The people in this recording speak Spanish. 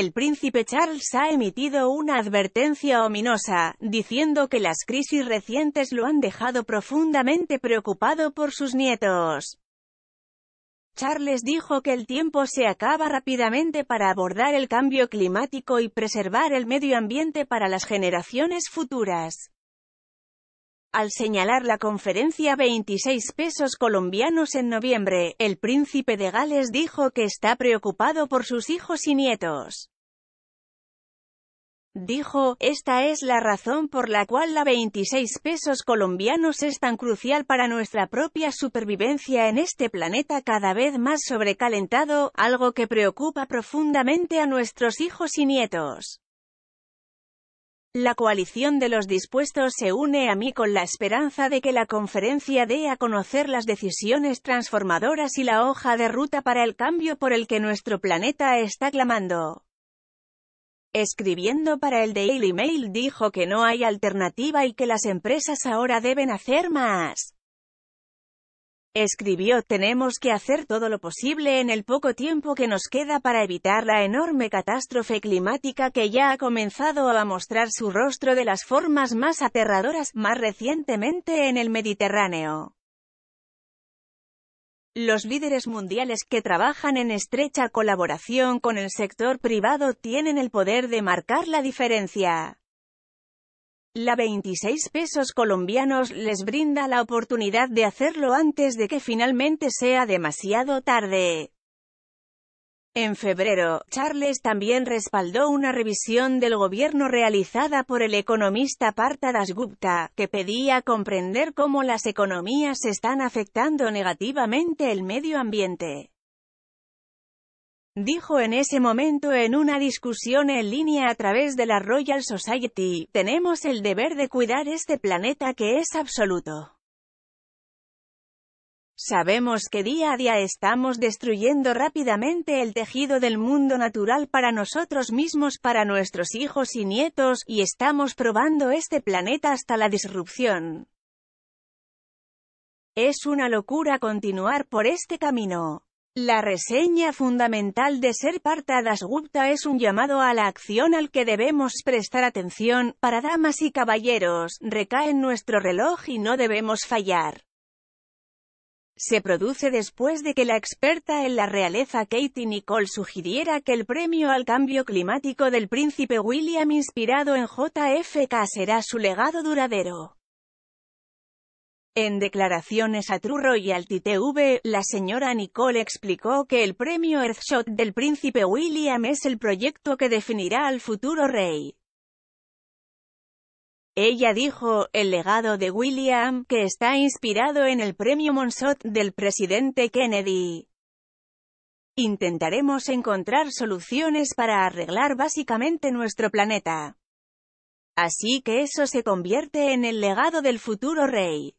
El príncipe Charles ha emitido una advertencia ominosa, diciendo que las crisis recientes lo han dejado profundamente preocupado por sus nietos. Charles dijo que el tiempo se acaba rápidamente para abordar el cambio climático y preservar el medio ambiente para las generaciones futuras. Al señalar la conferencia 26 pesos colombianos en noviembre, el príncipe de Gales dijo que está preocupado por sus hijos y nietos. Dijo, esta es la razón por la cual la 26 pesos colombianos es tan crucial para nuestra propia supervivencia en este planeta cada vez más sobrecalentado, algo que preocupa profundamente a nuestros hijos y nietos. La coalición de los dispuestos se une a mí con la esperanza de que la conferencia dé a conocer las decisiones transformadoras y la hoja de ruta para el cambio por el que nuestro planeta está clamando. Escribiendo para el Daily Mail dijo que no hay alternativa y que las empresas ahora deben hacer más. Escribió, tenemos que hacer todo lo posible en el poco tiempo que nos queda para evitar la enorme catástrofe climática que ya ha comenzado a mostrar su rostro de las formas más aterradoras, más recientemente en el Mediterráneo. Los líderes mundiales que trabajan en estrecha colaboración con el sector privado tienen el poder de marcar la diferencia. La 26 pesos colombianos les brinda la oportunidad de hacerlo antes de que finalmente sea demasiado tarde. En febrero, Charles también respaldó una revisión del gobierno realizada por el economista Parta Dasgupta, que pedía comprender cómo las economías están afectando negativamente el medio ambiente dijo en ese momento en una discusión en línea a través de la Royal Society, tenemos el deber de cuidar este planeta que es absoluto. Sabemos que día a día estamos destruyendo rápidamente el tejido del mundo natural para nosotros mismos, para nuestros hijos y nietos, y estamos probando este planeta hasta la disrupción. Es una locura continuar por este camino. La reseña fundamental de ser de Gupta es un llamado a la acción al que debemos prestar atención, para damas y caballeros, recae en nuestro reloj y no debemos fallar. Se produce después de que la experta en la realeza Katie Nicole sugiriera que el premio al cambio climático del príncipe William inspirado en JFK será su legado duradero. En declaraciones a y al TTV, la señora Nicole explicó que el premio Earthshot del príncipe William es el proyecto que definirá al futuro rey. Ella dijo, el legado de William, que está inspirado en el premio Monsot del presidente Kennedy. Intentaremos encontrar soluciones para arreglar básicamente nuestro planeta. Así que eso se convierte en el legado del futuro rey.